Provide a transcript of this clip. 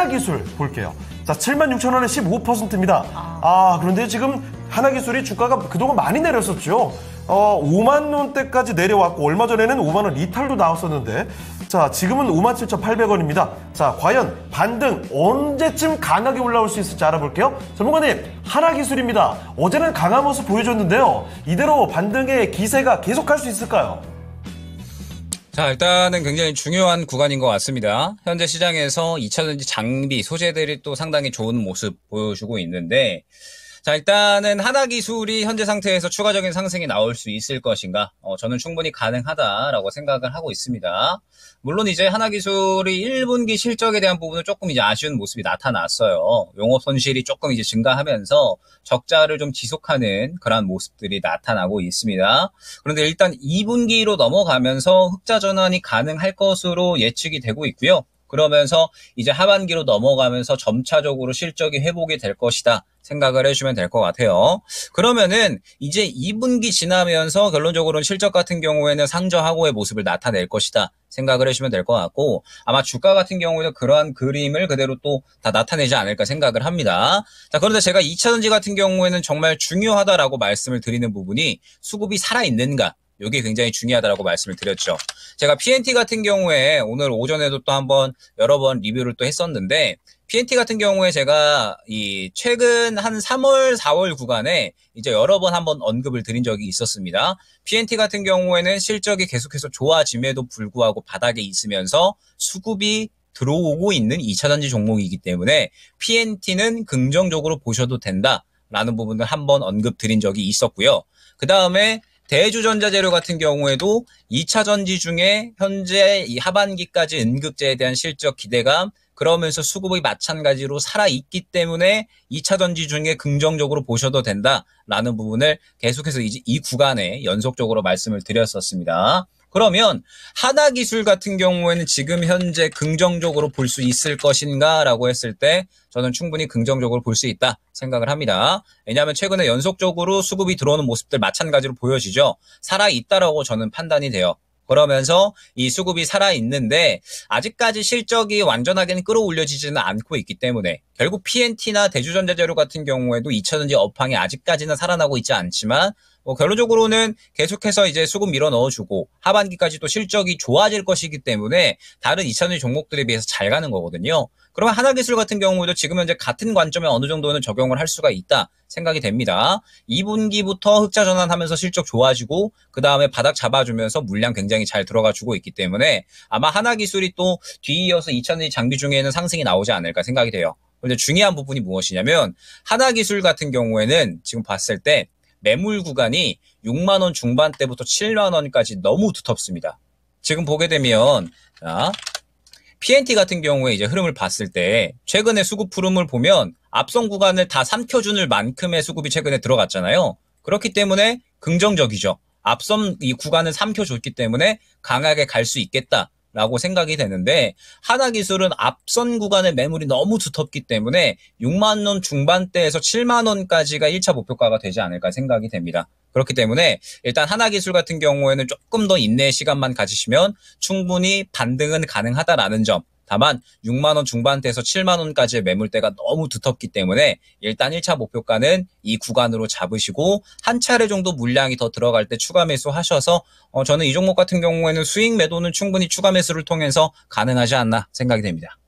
하나기술 볼게요. 자, 76,000원에 15%입니다. 아, 그런데 지금 하나기술이 주가가 그동안 많이 내렸었죠. 어, 5만 원대까지 내려왔고 얼마 전에는 5만 원 리탈도 나왔었는데 자, 지금은 57,800원입니다. 자, 과연 반등 언제쯤 강하게 올라올 수 있을지 알아볼게요. 전문가님, 하나 기술입니다. 어제는 강한 모습 보여줬는데요. 이대로 반등의 기세가 계속할 수 있을까요? 자, 일단은 굉장히 중요한 구간인 것 같습니다. 현재 시장에서 2차전지 장비, 소재들이 또 상당히 좋은 모습 보여주고 있는데, 자, 일단은 하나 기술이 현재 상태에서 추가적인 상승이 나올 수 있을 것인가? 어, 저는 충분히 가능하다라고 생각을 하고 있습니다. 물론 이제 하나 기술이 1분기 실적에 대한 부분은 조금 이제 아쉬운 모습이 나타났어요. 용업 손실이 조금 이제 증가하면서 적자를 좀 지속하는 그러한 모습들이 나타나고 있습니다. 그런데 일단 2분기로 넘어가면서 흑자 전환이 가능할 것으로 예측이 되고 있고요. 그러면서 이제 하반기로 넘어가면서 점차적으로 실적이 회복이 될 것이다 생각을 해주면 될 것 같아요. 그러면은 이제 2분기 지나면서 결론적으로 실적 같은 경우에는 상저하고의 모습을 나타낼 것이다 생각을 해주면 될 것 같고 아마 주가 같은 경우에는 그러한 그림을 그대로 또 다 나타내지 않을까 생각을 합니다. 자 그런데 제가 2차전지 같은 경우에는 정말 중요하다라고 말씀을 드리는 부분이 수급이 살아있는가 이게 굉장히 중요하다고 말씀을 드렸죠. 제가 PNT 같은 경우에 오늘 오전에도 또 한번 여러 번 리뷰를 또 했었는데 PNT 같은 경우에 제가 이 최근 한 3월, 4월 구간에 이제 여러 번 한번 언급을 드린 적이 있었습니다. PNT 같은 경우에는 실적이 계속해서 좋아짐에도 불구하고 바닥에 있으면서 수급이 들어오고 있는 2차전지 종목이기 때문에 PNT는 긍정적으로 보셔도 된다라는 부분을 한번 언급드린 적이 있었고요. 그 다음에 대주전자재료 같은 경우에도 2차 전지 중에 현재 이 하반기까지 응급제에 대한 실적 기대감 그러면서 수급이 마찬가지로 살아있기 때문에 2차 전지 중에 긍정적으로 보셔도 된다라는 부분을 계속해서 이이 구간에 연속적으로 말씀을 드렸었습니다. 그러면 하나 기술 같은 경우에는 지금 현재 긍정적으로 볼 수 있을 것인가라고 했을 때 저는 충분히 긍정적으로 볼 수 있다 생각을 합니다. 왜냐하면 최근에 연속적으로 수급이 들어오는 모습들 마찬가지로 보여지죠. 살아있다라고 저는 판단이 돼요. 그러면서 이 수급이 살아있는데 아직까지 실적이 완전하게는 끌어올려지지는 않고 있기 때문에 결국 PNT나 대주전자재료 같은 경우에도 2천원지 업황이 아직까지는 살아나고 있지 않지만 뭐 결론적으로는 계속해서 이제 수급 밀어 넣어주고 하반기까지 또 실적이 좋아질 것이기 때문에 다른 2차전지 종목들에 비해서 잘 가는 거거든요. 그러면 하나기술 같은 경우에도 지금 현재 같은 관점에 어느 정도는 적용을 할 수가 있다 생각이 됩니다. 2분기부터 흑자 전환하면서 실적 좋아지고 그 다음에 바닥 잡아주면서 물량 굉장히 잘 들어가주고 있기 때문에 아마 하나기술이 또 뒤이어서 2차전지 장비 중에는 상승이 나오지 않을까 생각이 돼요. 근데 중요한 부분이 무엇이냐면 하나기술 같은 경우에는 지금 봤을 때 매물 구간이 6만 원 중반대부터 7만 원까지 너무 두텁습니다. 지금 보게 되면 자, PNT 같은 경우에 이제 흐름을 봤을 때최근에 수급 흐름을 보면 앞선 구간을 다 삼켜주는 만큼의 수급이 최근에 들어갔잖아요. 그렇기 때문에 긍정적이죠. 앞선 이 구간을 삼켜줬기 때문에 강하게 갈 수 있겠다. 라고 생각이 되는데 하나 기술은 앞선 구간의 매물이 너무 두텁기 때문에 6만 원 중반대에서 7만 원까지가 1차 목표가가 되지 않을까 생각이 됩니다. 그렇기 때문에 일단 하나 기술 같은 경우에는 조금 더 인내의 시간만 가지시면 충분히 반등은 가능하다라는 점 다만 6만 원 중반대에서 7만 원까지의 매물대가 너무 두텁기 때문에 일단 1차 목표가는 이 구간으로 잡으시고 한 차례 정도 물량이 더 들어갈 때 추가 매수하셔서 어, 저는 이 종목 같은 경우에는 수익 매도는 충분히 추가 매수를 통해서 가능하지 않나 생각이 됩니다.